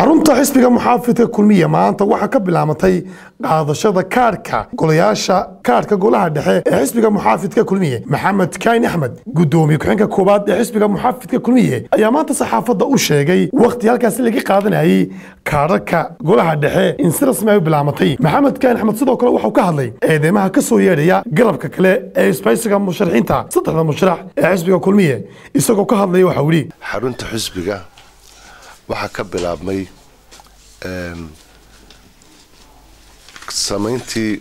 xarunta xisbiga muxaafidka kulmiya maanta waxaa ka bilaabatay qaadashada kaarhka golayaasha kaarhka golaha dhexe ee xisbiga muxaafidka kulmiye maxamed kayn axmed guddoomiye ku-xeenka koowaad ee xisbiga muxaafidka kulmiye ayaa maanta saxaafadda u sheegay wakhti halkaasi laga qaadanayay kaarharka golaha dhexe in si rasmi ay ah u bilaabatay maxamed kayn axmed sidoo kale waxau ka hadlay eedeymaha ka soo yeedhaya garabka kale ee isbaysiga musharaxiinta saddexda musharax ee xisbiga kulmiye isagoo ka hadlaya waxau yidhi xarunta xisbiga waxaa ka bilaabmay ehm, samayntii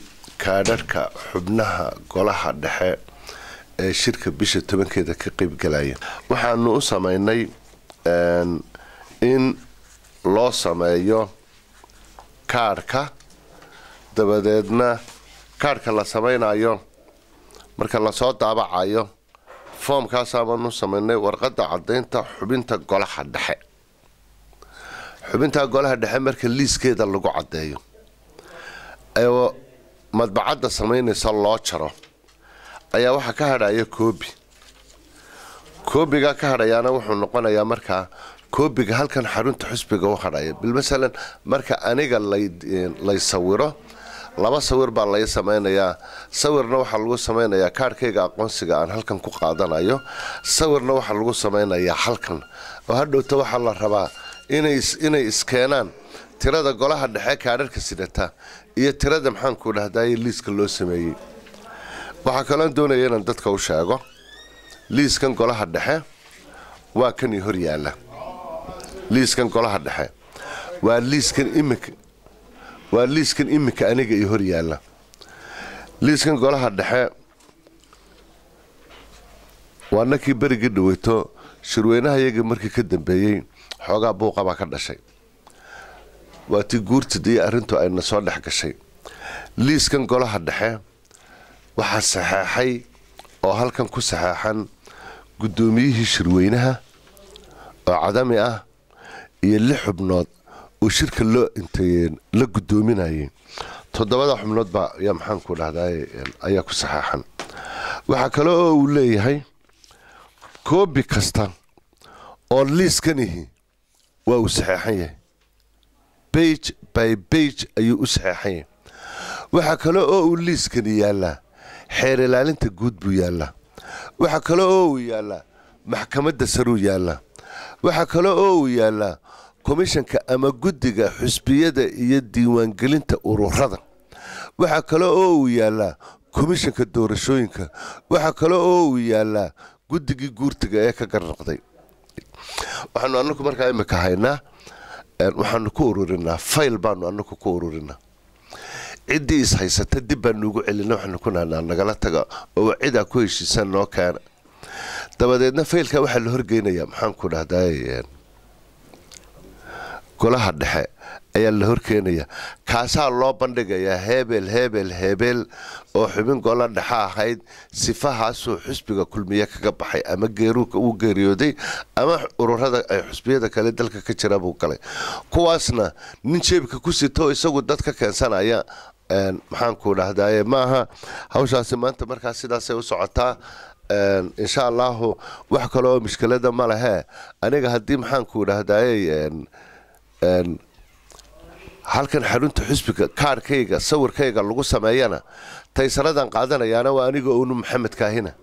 kaadharhka xubnaha golaha dhexe ee shirka bisha tobankeeda ka qeybgalaya waxaanu u samaynay ehm, in loo sameeyo kaarhka dabadeedna kaarhka la samaynayo marka lasoo daabacayo foomkaas abaanu samaynay warqadda caddaynta xubinta golaha dhexe xubintaa golaha dhexe marka liiskeeda lagu caddeeyo ee madbacadda samaynaysa loo jaro ayaa waxaa ka hadhaya koobi koobiga ka hadhayaana wuxuu noqonayaa markaa koobiga halkan xarunta xusbiga u hadhaya bil masalan marka aniga lay eh, sawiro laba sawir baa lay samaynayaa sawirna waxaa lagu samaynayaa kaarhkayga aqoonsiga aan halkan ku qaadanayo sawirna waxaa lagu samaynayaa halkan oo hadhowta waxaa la rabaa inay iskeenaan tirada golaha dhexe kaadharka sidata iyo tirada maxaanku dhahdaye liiska loo sameeyey waxaa kaloon doonaya inaan dadka u sheego liiskan golaha dhexe waa kanii hor yaalla liiskan golaha dhexe waa liiskan imika waa liiskan imika aniga iyo hor yaalla liiskan golaha dhexe waa nakii berigii dhaweyto shirweynahayaga markii ka dambeeyey xoogaa buuqa ka dhashay waatii guurtidii arintu ayna soo dhex gashay liiskan golaha dhexe waxaa saxeexay oo halkan ku saxeexan guddoomiyihii shirweynaha oo cadami ah iyo lix xubnood oo shirka loo intayeen la guddoominayay toddobada xubnood baa ayaa maxaanku dhahdaay ayaa ku saxeexan waxaa kale oo uu leeyahay koobi kasta oo liiskanihi waa uu saxeexan yahay bage by bage ayuu u saxeexan yahay waxaa kale oo uu liiskani yaallaa xeer ilaalinta guud buu yaallaa waxaa kale oo uu yaallaa maxkamadda saruu yaallaa waxaa kale oo uu yaallaa komishanka ama guddiga xusbiyada iyo diiwaangelinta ururada waxaa kale oo uu yaallaa komishanka doorashooyinka waxaa kale oo uu yaallaa guddigii guurtiga ee ka garnaqday waxaanu anaku markaa imika haynaa waxaanu ku ururinaa fayl baanu anaku ku ururinaa ciddii ishaysata dib baan nuugu celina waxaanu ku nahnaa nagala taga oo cidaa ku heshiisan noo keena dabadeedna faylka waxaa la horgeynayaa maxaanku dhahdaa golaha dhexe ayaa la horkeenaya kaasaa loo bandhigayaa hebel hebel hebel oo xubin gola dhexe ahayd sifahaasuu xusbiga kulmiye kaga baxay ama geeruuka uu geeriyooday ama ururada ay xusbiyada kale dalka ka jira buu galay kuwaasna nin jeebka ku sitoo isagu dadka keensanaya maxaanku dhahdaye maaha hawshaasi maanta markaa sidaasay u socotaa insha allaahu wax kale oo mishkilada ma lehee aniga haddii maxaanku dhahdaye halkan xarunta xusbiga kaarkayga sawirkayga lagu sameeyana taysaradan qaadanayaana waa aniga uunu maxamed kaahina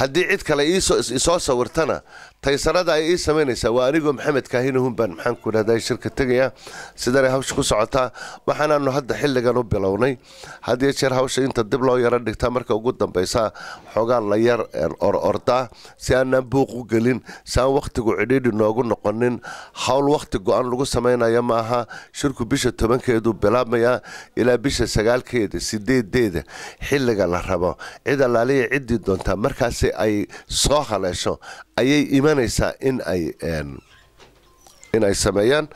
haddii cid kale isoo sawirtana taysarada ay ii samaynaysaa waa anigoo maxamed kaahinahunbaan maxaanku dhahda shirka tegaya sidanay hawsha ku socotaa waxaanaanu hadda xilligan u bilownay hadiyo jeer hawsha inta dib loo yaro dhigtaa marka ugu dambaysa xoogaa la yar orordaa si aanaan buuq u gelin si aan wakhtigu cidhiidhi noogu noqonin hawl wakhti go-an lagu samaynaya ma aha shirku bisha tobankeedu bilaabmayaa ilaa bisha sagaalkeeda sideedeeda xilliga la rabo cid allaaliya ciddii doontaa markaasi ay soo haleesho ayay imaan imanaysaa in ay in ay sameeyaan